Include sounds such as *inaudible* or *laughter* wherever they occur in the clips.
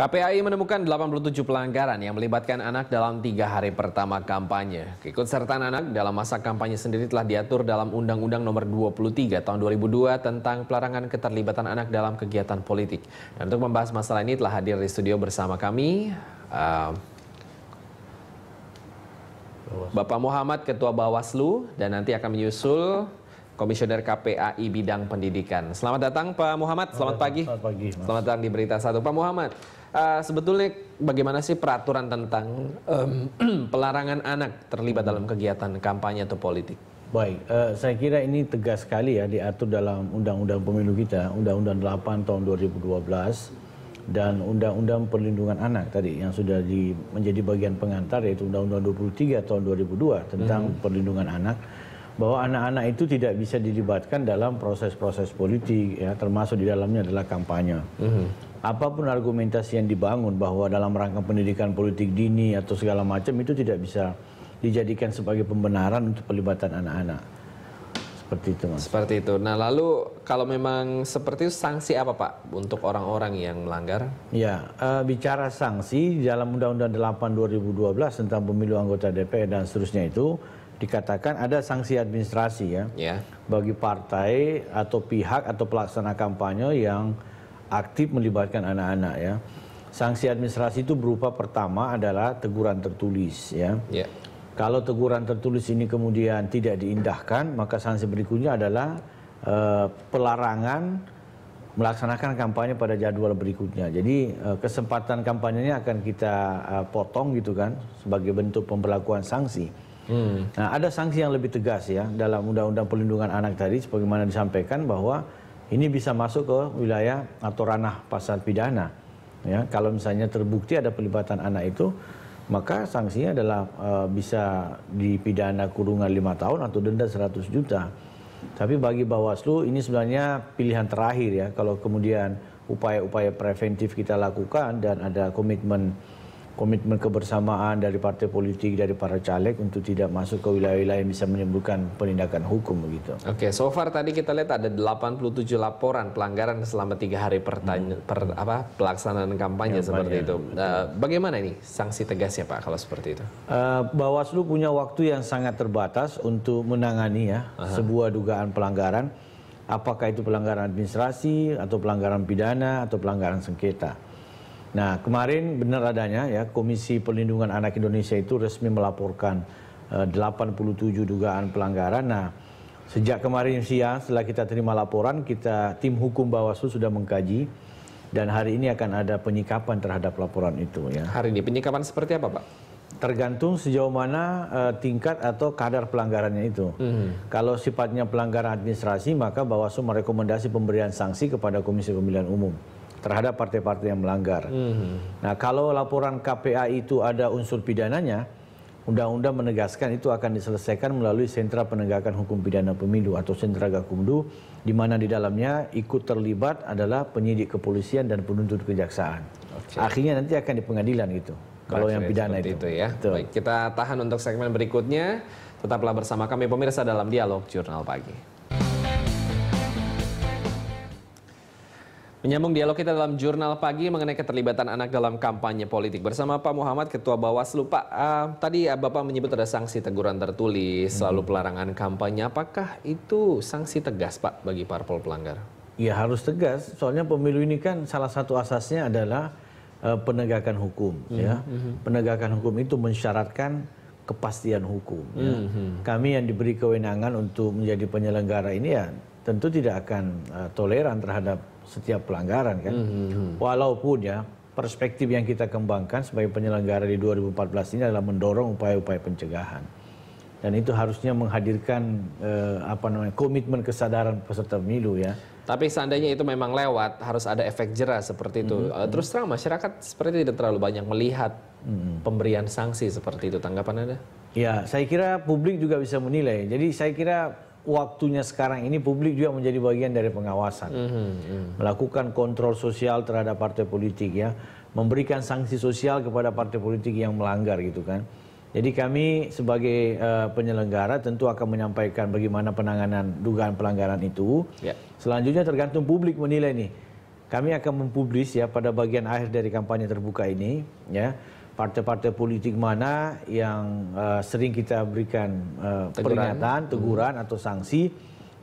KPAI menemukan 87 pelanggaran yang melibatkan anak dalam tiga hari pertama kampanye. Keikutsertaan anak dalam masa kampanye sendiri telah diatur dalam Undang-Undang Nomor 23 Tahun 2002 tentang pelarangan keterlibatan anak dalam kegiatan politik. Dan untuk membahas masalah ini telah hadir di studio bersama kami uh, Bapak Muhammad Ketua Bawaslu dan nanti akan menyusul Komisioner KPAI Bidang Pendidikan. Selamat datang Pak Muhammad, selamat pagi. Selamat pagi. Selamat datang di Berita Satu Pak Muhammad. Eh, sebetulnya bagaimana sih peraturan tentang um, *clears throat* pelarangan anak terlibat dalam kegiatan kampanye atau politik? Baik, uh, saya kira ini tegas sekali ya diatur dalam Undang-Undang Pemilu kita, Undang-Undang 8 tahun 2012 dan Undang-Undang Perlindungan Anak tadi yang sudah di, menjadi bagian pengantar yaitu Undang-Undang 23 tahun 2002 tentang hmm. perlindungan anak bahwa anak-anak itu tidak bisa dilibatkan dalam proses-proses politik ya termasuk di dalamnya adalah kampanye. -hmm apapun argumentasi yang dibangun bahwa dalam rangka pendidikan politik dini atau segala macam itu tidak bisa dijadikan sebagai pembenaran untuk pelibatan anak-anak. Seperti itu, Mas. Seperti itu. Nah, lalu kalau memang seperti itu sanksi apa, Pak, untuk orang-orang yang melanggar? Ya, e, bicara sanksi dalam Undang-Undang 8 2012 tentang pemilu anggota DPR dan seterusnya itu dikatakan ada sanksi administrasi ya, ya. bagi partai atau pihak atau pelaksana kampanye yang aktif melibatkan anak-anak ya. Sanksi administrasi itu berupa pertama adalah teguran tertulis ya. Yeah. Kalau teguran tertulis ini kemudian tidak diindahkan, maka sanksi berikutnya adalah eh, pelarangan melaksanakan kampanye pada jadwal berikutnya. Jadi eh, kesempatan kampanyenya akan kita eh, potong gitu kan sebagai bentuk pemberlakuan sanksi. Hmm. Nah, ada sanksi yang lebih tegas ya dalam Undang-Undang Perlindungan Anak tadi sebagaimana disampaikan bahwa ini bisa masuk ke wilayah atau ranah pasal pidana. Ya, kalau misalnya terbukti ada pelibatan anak itu, maka sanksinya adalah e, bisa dipidana kurungan lima tahun atau denda 100 juta. Tapi bagi Bawaslu ini sebenarnya pilihan terakhir ya. Kalau kemudian upaya-upaya preventif kita lakukan dan ada komitmen komitmen kebersamaan dari partai politik dari para caleg untuk tidak masuk ke wilayah-wilayah yang bisa menimbulkan penindakan hukum begitu. Oke, okay, so far tadi kita lihat ada 87 laporan pelanggaran selama tiga hari pertanya, hmm. per, apa, pelaksanaan kampanye, ya, seperti itu. Uh, bagaimana ini sanksi tegasnya Pak kalau seperti itu? Uh, Bawaslu punya waktu yang sangat terbatas untuk menangani ya uh -huh. sebuah dugaan pelanggaran, apakah itu pelanggaran administrasi atau pelanggaran pidana atau pelanggaran sengketa. Nah, kemarin benar adanya ya, Komisi Perlindungan Anak Indonesia itu resmi melaporkan eh, uh, 87 dugaan pelanggaran. Nah, sejak kemarin siang setelah kita terima laporan, kita tim hukum Bawaslu sudah mengkaji dan hari ini akan ada penyikapan terhadap laporan itu ya. Hari ini penyikapan seperti apa, Pak? Tergantung sejauh mana uh, tingkat atau kadar pelanggarannya itu. Mm. Kalau sifatnya pelanggaran administrasi, maka Bawaslu merekomendasi pemberian sanksi kepada Komisi Pemilihan Umum terhadap partai-partai yang melanggar. Mm. Nah, kalau laporan KPA itu ada unsur pidananya, undang-undang menegaskan itu akan diselesaikan melalui sentra penegakan hukum pidana pemilu atau sentra Gakumdu, di mana di dalamnya ikut terlibat adalah penyidik kepolisian dan penuntut kejaksaan. Okay. Akhirnya nanti akan di pengadilan itu. Kalau yang pidana itu. itu ya. Betul. Baik, kita tahan untuk segmen berikutnya. Tetaplah bersama kami pemirsa dalam dialog Jurnal Pagi. Menyambung dialog kita dalam jurnal pagi mengenai keterlibatan anak dalam kampanye politik bersama Pak Muhammad Ketua Bawaslu Pak uh, tadi uh, Bapak menyebut ada sanksi teguran tertulis hmm. lalu pelarangan kampanye apakah itu sanksi tegas Pak bagi parpol pelanggar? Ya harus tegas soalnya pemilu ini kan salah satu asasnya adalah uh, penegakan hukum hmm. ya hmm. penegakan hukum itu mensyaratkan kepastian hukum. Ya. Hmm. Ya. Kami yang diberi kewenangan untuk menjadi penyelenggara ini ya tentu tidak akan uh, toleran terhadap setiap pelanggaran kan. Hmm, hmm, hmm. Walaupun ya perspektif yang kita kembangkan sebagai penyelenggara di 2014 ini adalah mendorong upaya-upaya pencegahan. Dan itu harusnya menghadirkan eh, apa namanya komitmen kesadaran peserta pemilu ya. Tapi seandainya itu memang lewat, harus ada efek jerah seperti itu. Mm -hmm. Terus terang masyarakat seperti tidak terlalu banyak melihat mm -hmm. pemberian sanksi seperti itu. Tanggapan Anda? Ya, saya kira publik juga bisa menilai. Jadi saya kira waktunya sekarang ini publik juga menjadi bagian dari pengawasan. Mm -hmm. Melakukan kontrol sosial terhadap partai politik ya, memberikan sanksi sosial kepada partai politik yang melanggar gitu kan. Jadi kami sebagai uh, penyelenggara tentu akan menyampaikan bagaimana penanganan dugaan pelanggaran itu. Yeah. Selanjutnya tergantung publik menilai nih. Kami akan mempublis ya pada bagian akhir dari kampanye terbuka ini ya partai-partai politik mana yang uh, sering kita berikan uh, teguran. peringatan, hmm. teguran hmm. atau sanksi,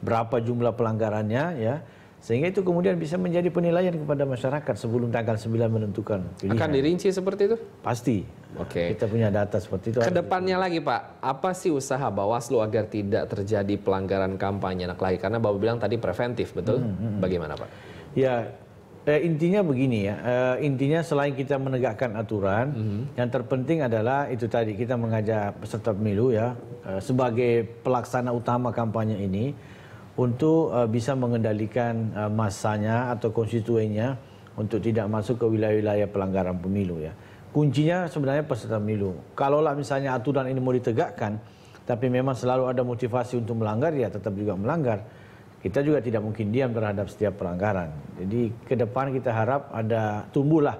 berapa jumlah pelanggarannya ya. Sehingga itu kemudian bisa menjadi penilaian kepada masyarakat sebelum tanggal 9 menentukan pilihan. Akan dirinci seperti itu? Pasti. Oke. Okay. Kita punya data seperti itu. Kedepannya lagi Pak, apa sih usaha Bawaslu agar tidak terjadi pelanggaran kampanye anak lagi? Karena Bapak bilang tadi preventif, betul? Hmm, hmm, hmm. Bagaimana Pak? Ya, eh, intinya begini ya, eh, intinya selain kita menegakkan aturan, mm -hmm. yang terpenting adalah itu tadi kita mengajak peserta pemilu ya eh, sebagai pelaksana utama kampanye ini untuk eh, bisa mengendalikan eh, masanya atau konstituennya untuk tidak masuk ke wilayah-wilayah pelanggaran pemilu ya. Kuncinya sebenarnya peserta pemilu. Kalaulah misalnya aturan ini mau ditegakkan, tapi memang selalu ada motivasi untuk melanggar ya tetap juga melanggar kita juga tidak mungkin diam terhadap setiap pelanggaran. Jadi ke depan kita harap ada tumbuhlah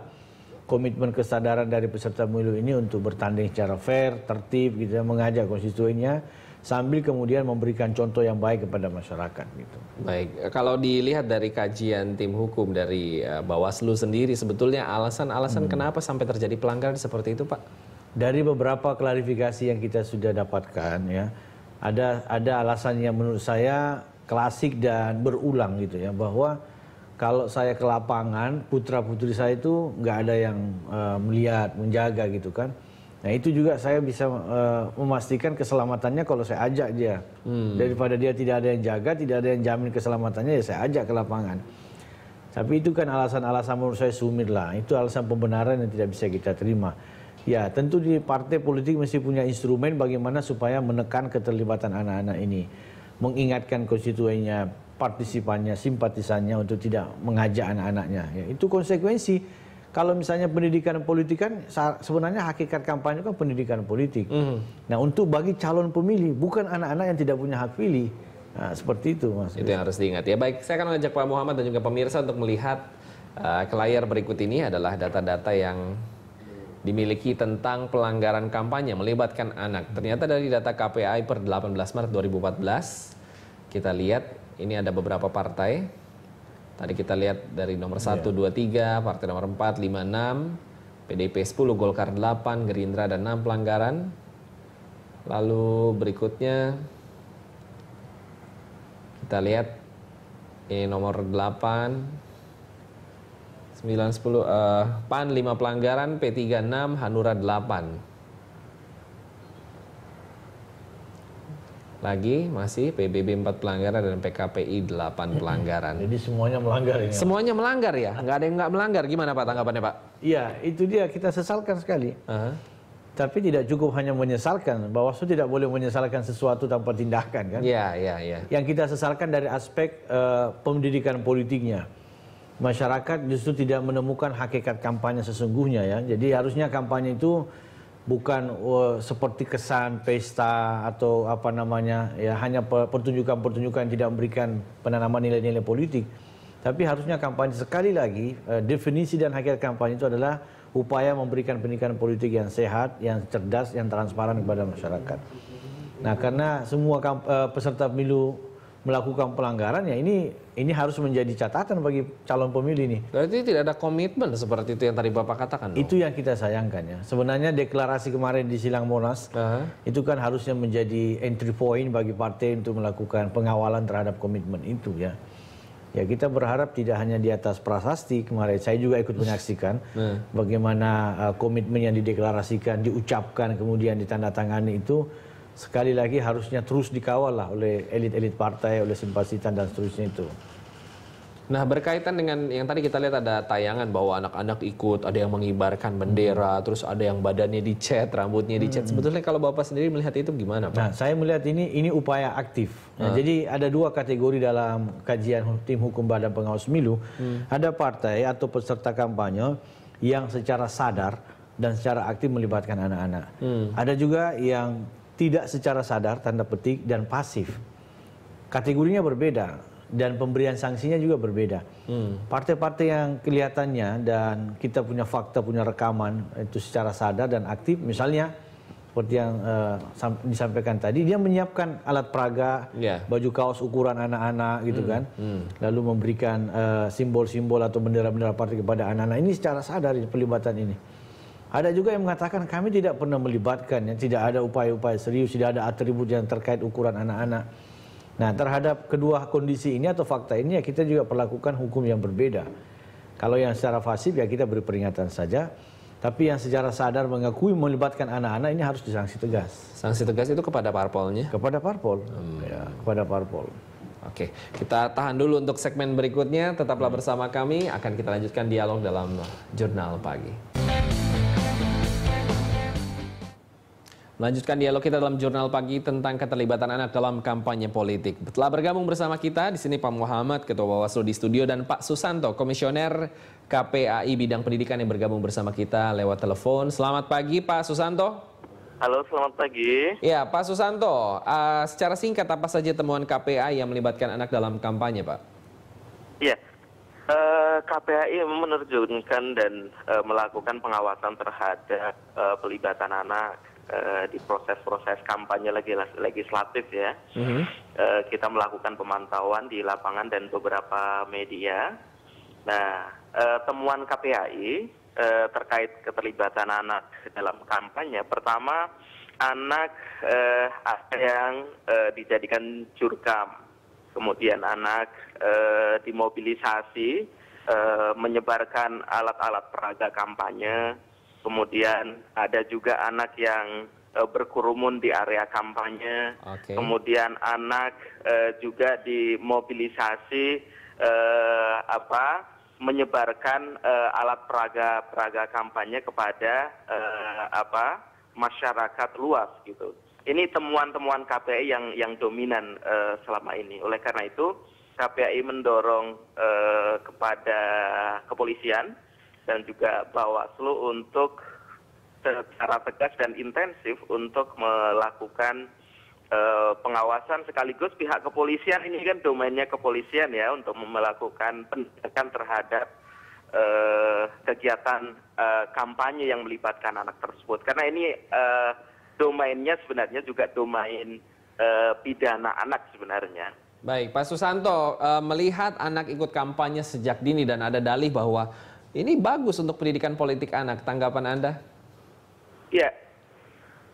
komitmen kesadaran dari peserta pemilu ini untuk bertanding secara fair, tertib, gitu, ya, mengajak konstituennya sambil kemudian memberikan contoh yang baik kepada masyarakat. Gitu. Baik, eh, kalau dilihat dari kajian tim hukum dari eh, Bawaslu sendiri, sebetulnya alasan-alasan hmm. kenapa sampai terjadi pelanggaran seperti itu, Pak? Dari beberapa klarifikasi yang kita sudah dapatkan, ya, ada ada alasan yang menurut saya klasik dan berulang gitu ya bahwa kalau saya ke lapangan putra putri saya itu nggak ada yang uh, melihat menjaga gitu kan nah itu juga saya bisa uh, memastikan keselamatannya kalau saya ajak dia hmm. daripada dia tidak ada yang jaga tidak ada yang jamin keselamatannya ya saya ajak ke lapangan tapi itu kan alasan-alasan menurut saya sumir lah itu alasan pembenaran yang tidak bisa kita terima ya tentu di partai politik mesti punya instrumen bagaimana supaya menekan keterlibatan anak-anak ini mengingatkan konstituennya, partisipannya, simpatisannya untuk tidak mengajak anak-anaknya. Ya, itu konsekuensi. Kalau misalnya pendidikan politik kan sebenarnya hakikat kampanye kan pendidikan politik. Mm. Nah untuk bagi calon pemilih bukan anak-anak yang tidak punya hak pilih. Nah, seperti itu mas. Itu yang harus diingat ya. Baik, saya akan mengajak Pak Muhammad dan juga pemirsa untuk melihat uh, ke layar berikut ini adalah data-data yang dimiliki tentang pelanggaran kampanye melibatkan anak. Ternyata dari data KPI per 18 Maret 2014, kita lihat ini ada beberapa partai. Tadi kita lihat dari nomor 1, 2, 3, partai nomor 4, 5, 6, PDP 10, Golkar 8, Gerindra dan 6 pelanggaran. Lalu berikutnya kita lihat ini nomor 8, 9 10 uh, PAN 5 pelanggaran, P3 6, Hanura 8. Lagi masih PBB 4 pelanggaran dan PKPI 8 pelanggaran. Jadi semuanya melanggar ini. Semuanya apa? melanggar ya? Enggak ada yang enggak melanggar. Gimana Pak tanggapannya Pak? Iya, itu dia kita sesalkan sekali. Uh -huh. Tapi tidak cukup hanya menyesalkan. Bawaslu tidak boleh menyesalkan sesuatu tanpa tindakan kan? Iya, iya, iya. Yang kita sesalkan dari aspek uh, pendidikan politiknya masyarakat justru tidak menemukan hakikat kampanye sesungguhnya ya. Jadi harusnya kampanye itu bukan uh, seperti kesan pesta atau apa namanya ya hanya pertunjukan-pertunjukan yang tidak memberikan penanaman nilai-nilai politik. Tapi harusnya kampanye sekali lagi uh, definisi dan hakikat kampanye itu adalah upaya memberikan pendidikan politik yang sehat, yang cerdas, yang transparan kepada masyarakat. Nah, karena semua uh, peserta pemilu melakukan pelanggaran ya ini ini harus menjadi catatan bagi calon pemilih nih. Berarti tidak ada komitmen seperti itu yang tadi Bapak katakan. Dong. Itu yang kita sayangkan ya. Sebenarnya deklarasi kemarin di Silang Monas uh -huh. itu kan harusnya menjadi entry point bagi partai untuk melakukan pengawalan terhadap komitmen itu ya. Ya kita berharap tidak hanya di atas prasasti kemarin saya juga ikut menyaksikan *laughs* nah. bagaimana uh, komitmen yang dideklarasikan, diucapkan kemudian ditandatangani itu sekali lagi harusnya terus dikawal lah oleh elit-elit partai, oleh simpatisan dan seterusnya itu. Nah berkaitan dengan yang tadi kita lihat ada tayangan bahwa anak-anak ikut, ada yang mengibarkan bendera, hmm. terus ada yang badannya dicet, rambutnya dicet. Hmm. Sebetulnya kalau bapak sendiri melihat itu gimana pak? Nah saya melihat ini ini upaya aktif. Nah, hmm. Jadi ada dua kategori dalam kajian tim hukum badan pengawas milu. Hmm. Ada partai atau peserta kampanye yang secara sadar dan secara aktif melibatkan anak-anak. Hmm. Ada juga yang tidak secara sadar tanda petik dan pasif. Kategorinya berbeda dan pemberian sanksinya juga berbeda. Hmm. Partai-partai hmm. yang kelihatannya dan kita punya fakta, punya rekaman itu secara sadar dan aktif, misalnya seperti yang uh, disampaikan tadi, dia menyiapkan alat peraga, yeah. baju kaos ukuran anak-anak gitu hmm. kan, hmm. lalu memberikan eh, simbol-simbol uh, atau bendera-bendera partai kepada anak-anak. Ini secara sadar pelibatan ini. Ada juga yang mengatakan kami tidak pernah melibatkan, yang tidak ada upaya-upaya serius, tidak ada atribut yang terkait ukuran anak-anak. Nah, terhadap kedua kondisi ini atau fakta ini ya kita juga perlakukan hukum yang berbeda. Kalau yang secara fasib ya kita beri peringatan saja, tapi yang secara sadar mengakui melibatkan anak-anak ini harus disanksi tegas. Sanksi tegas itu kepada parpolnya? Kepada parpol, hmm. ya, kepada parpol. Oke, kita tahan dulu untuk segmen berikutnya. Tetaplah bersama kami, akan kita lanjutkan dialog dalam Jurnal Pagi. Melanjutkan dialog kita dalam jurnal pagi tentang keterlibatan anak dalam kampanye politik. Telah bergabung bersama kita di sini Pak Muhammad, Ketua Bawaslu di studio, dan Pak Susanto, Komisioner KPAI Bidang Pendidikan yang bergabung bersama kita lewat telepon. Selamat pagi Pak Susanto. Halo, selamat pagi. Ya, Pak Susanto, uh, secara singkat apa saja temuan KPAI yang melibatkan anak dalam kampanye, Pak? Ya, Uh, eh, KPAI menerjunkan dan uh, melakukan pengawasan terhadap uh, pelibatan anak Eh, di proses-proses kampanye legislatif ya. Mm-hmm. Uh, kita melakukan pemantauan di lapangan dan beberapa media. Nah, uh, temuan KPI uh, terkait keterlibatan anak dalam kampanye pertama anak uh, yang uh, dijadikan jurkam, kemudian anak uh, dimobilisasi, uh, menyebarkan alat-alat peraga kampanye kemudian ada juga anak yang e, berkerumun di area kampanye, okay. kemudian anak e, juga dimobilisasi e, apa menyebarkan alat peraga peraga kampanye kepada apa masyarakat luas gitu. Ini temuan-temuan KPI yang yang dominan selama ini. Oleh karena itu KPI mendorong kepada kepolisian dan juga Bawaslu untuk secara tegas dan intensif untuk melakukan uh, pengawasan sekaligus pihak kepolisian ini kan domainnya kepolisian ya untuk melakukan penindakan terhadap uh, kegiatan uh, kampanye yang melibatkan anak tersebut karena ini domainnya sebenarnya juga domain pidana anak sebenarnya. Baik, Pak Susanto, melihat anak ikut kampanye sejak dini dan ada dalih bahwa ini bagus untuk pendidikan politik anak. Tanggapan Anda? Ya,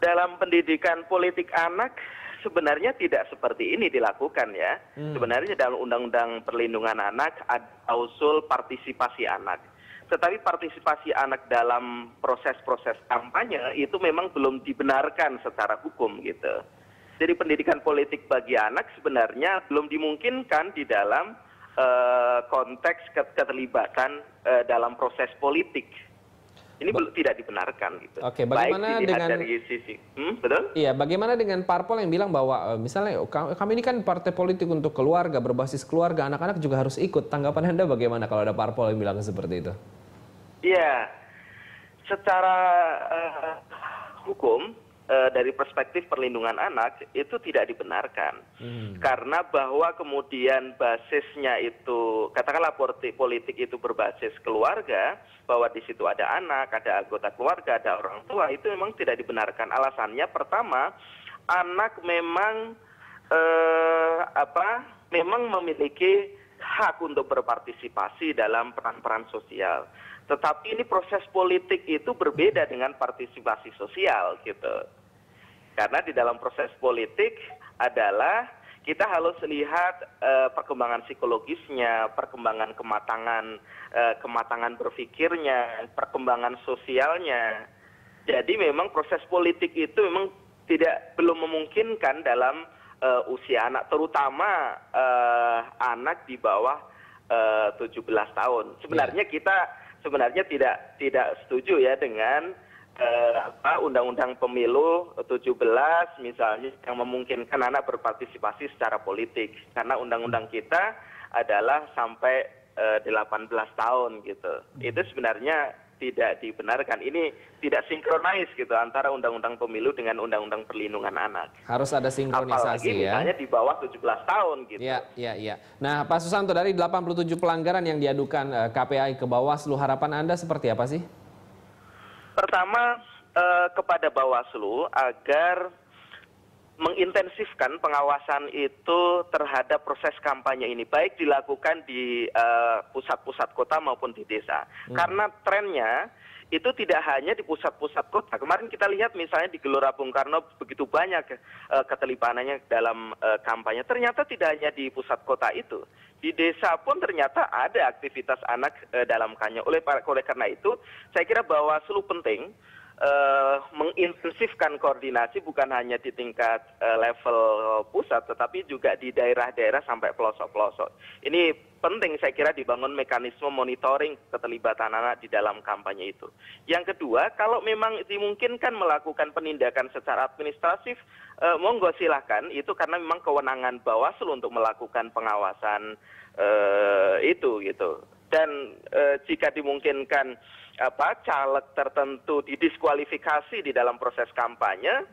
dalam pendidikan politik anak sebenarnya tidak seperti ini dilakukan ya. Hmm. Sebenarnya dalam Undang-Undang Perlindungan Anak ada usul partisipasi anak. Tetapi partisipasi anak dalam proses-proses kampanye itu memang belum dibenarkan secara hukum gitu. Jadi pendidikan politik bagi anak sebenarnya belum dimungkinkan di dalam Eh, konteks keterlibatan eh, dalam proses politik ini belum tidak dibenarkan gitu. Oke, bagaimana Baik dengan dari sisi hmm, betul? Iya, bagaimana dengan parpol yang bilang bahwa eh, misalnya oh, kami ini kan partai politik untuk keluarga, berbasis keluarga, anak-anak juga harus ikut. Tanggapan Anda bagaimana kalau ada parpol yang bilang seperti itu? Iya. Secara uh, hukum Eh, dari perspektif perlindungan anak itu tidak dibenarkan hmm. karena bahwa kemudian basisnya itu katakanlah politik itu berbasis keluarga bahwa di situ ada anak ada anggota keluarga ada orang tua itu memang tidak dibenarkan alasannya pertama anak memang eh, apa memang memiliki hak untuk berpartisipasi dalam peran-peran sosial tetapi ini proses politik itu berbeda dengan partisipasi sosial gitu karena di dalam proses politik adalah kita harus lihat eh, perkembangan psikologisnya, perkembangan kematangan eh, kematangan berpikirnya, perkembangan sosialnya. Jadi memang proses politik itu memang tidak belum memungkinkan dalam uh, usia anak terutama uh, anak di bawah uh, 17 tahun. Sebenarnya ya. kita sebenarnya tidak tidak setuju ya dengan Eh, undang-undang pemilu tujuh belas misalnya yang memungkinkan anak berpartisipasi secara politik karena undang-undang kita adalah sampai eh, delapan belas tahun gitu. Hmm. Itu sebenarnya tidak dibenarkan. Ini tidak sinkronis gitu antara undang-undang pemilu dengan undang-undang perlindungan anak. Harus ada sinkronisasi Apalagi ya. misalnya di bawah tujuh belas tahun gitu. Iya, iya, iya. Nah, Pak Susanto dari delapan puluh tujuh pelanggaran yang diadukan eh, KPI ke Bawaslu harapan Anda seperti apa sih? pertama eh, kepada bawaslu agar mengintensifkan pengawasan itu terhadap proses kampanye ini baik dilakukan di eh, pusat pusat kota maupun di desa hmm. karena trennya itu tidak hanya di pusat pusat kota kemarin kita lihat misalnya di gelora bung karno begitu banyak eh, ketelipanannya dalam eh, kampanye ternyata tidak hanya di pusat kota itu di desa pun ternyata ada aktivitas anak eh, dalam kanya oleh karena itu saya kira bahwa seluruh penting Eh, menginklusifkan koordinasi bukan hanya di tingkat eh, level pusat tetapi juga di daerah-daerah sampai pelosok-pelosok. Ini penting saya kira dibangun mekanisme monitoring keterlibatan anak di dalam kampanye itu. Yang kedua, kalau memang dimungkinkan melakukan penindakan secara administratif, eh, monggo silahkan. Itu karena memang kewenangan Bawaslu untuk melakukan pengawasan eh, itu gitu dan eh, jika dimungkinkan caleg tertentu didiskualifikasi di dalam proses kampanye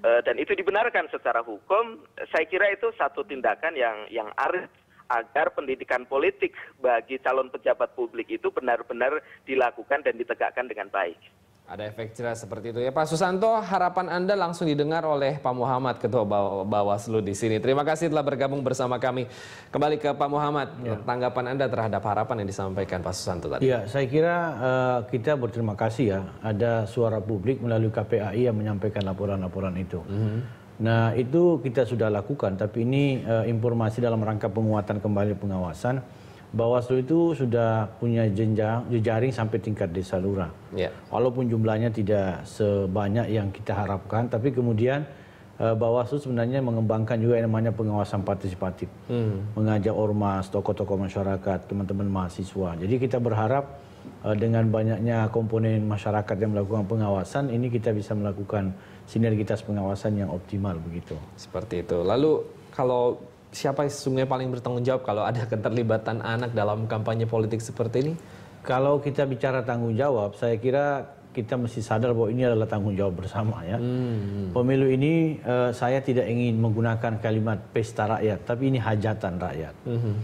eh, dan itu dibenarkan secara hukum saya kira itu satu tindakan yang arif agar pendidikan politik bagi calon pejabat publik itu benar benar dilakukan dan ditegakkan dengan baik ada efek cerah seperti itu ya Pak Susanto. Harapan Anda langsung didengar oleh Pak Muhammad Ketua Bawaslu di sini. Terima kasih telah bergabung bersama kami. Kembali ke Pak Muhammad, ya. tanggapan Anda terhadap harapan yang disampaikan Pak Susanto tadi. Ya, saya kira uh, kita berterima kasih ya ada suara publik melalui KPAI yang menyampaikan laporan-laporan itu. Mm -hmm. Nah itu kita sudah lakukan, tapi ini uh, informasi dalam rangka penguatan kembali pengawasan Bawaslu itu sudah punya jenjang jejaring sampai tingkat desa lurah. Yeah. Walaupun jumlahnya tidak sebanyak yang kita harapkan, tapi kemudian uh, Bawaslu sebenarnya mengembangkan juga yang namanya pengawasan partisipatif, hmm. mengajak ormas, tokoh-tokoh masyarakat, teman-teman mahasiswa. Jadi kita berharap uh, dengan banyaknya komponen masyarakat yang melakukan pengawasan, ini kita bisa melakukan sinergitas pengawasan yang optimal begitu. Seperti itu. Lalu kalau siapa yang sesungguhnya paling bertanggung jawab kalau ada keterlibatan anak dalam kampanye politik seperti ini? Kalau kita bicara tanggung jawab, saya kira kita mesti sadar bahwa ini adalah tanggung jawab bersama ya. Hmm. Pemilu ini uh, saya tidak ingin menggunakan kalimat pesta rakyat, tapi ini hajatan rakyat. Hmm.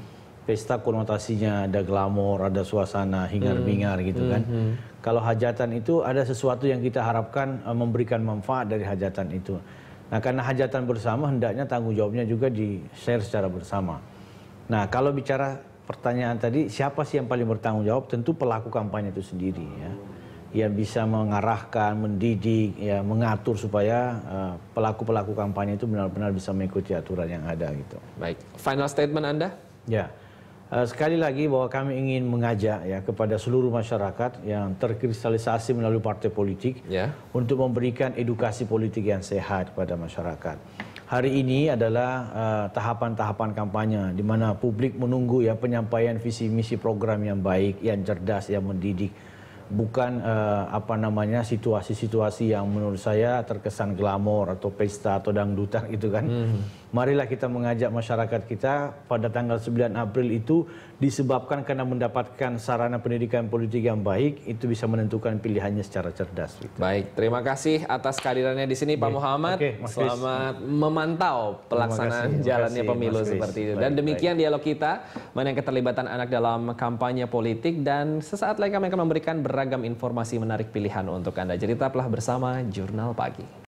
Pesta konotasinya ada glamor, ada suasana hingar-bingar hmm. gitu kan. Hmm. Kalau hajatan itu ada sesuatu yang kita harapkan uh, memberikan manfaat dari hajatan itu. Nah, karena hajatan bersama hendaknya tanggung jawabnya juga di-share secara bersama. Nah, kalau bicara pertanyaan tadi, siapa sih yang paling bertanggung jawab? Tentu pelaku kampanye itu sendiri ya. Yang bisa mengarahkan, mendidik, ya, mengatur supaya eh, pelaku-pelaku uh, kampanye itu benar-benar bisa mengikuti aturan yang ada gitu. Baik. Final statement Anda? Ya. Eh, sekali lagi bahwa kami ingin mengajak ya kepada seluruh masyarakat yang terkristalisasi melalui partai politik yeah. untuk memberikan edukasi politik yang sehat kepada masyarakat. Hari ini adalah eh, tahapan-tahapan uh, kampanye di mana publik menunggu ya penyampaian visi misi program yang baik, yang cerdas, yang mendidik, bukan uh, apa namanya situasi-situasi yang menurut saya terkesan glamor atau pesta atau dangdutan gitu kan. -hmm marilah kita mengajak masyarakat kita pada tanggal 9 April itu disebabkan karena mendapatkan sarana pendidikan politik yang baik itu bisa menentukan pilihannya secara cerdas. Gitu. Baik, terima kasih atas kehadirannya di sini Pak Muhammad. Okay, Selamat memantau pelaksanaan jalannya pemilu seperti itu. dan demikian baik. dialog kita mengenai keterlibatan anak dalam kampanye politik dan sesaat lagi kami akan memberikan beragam informasi menarik pilihan untuk Anda. Jadi tetaplah bersama Jurnal Pagi.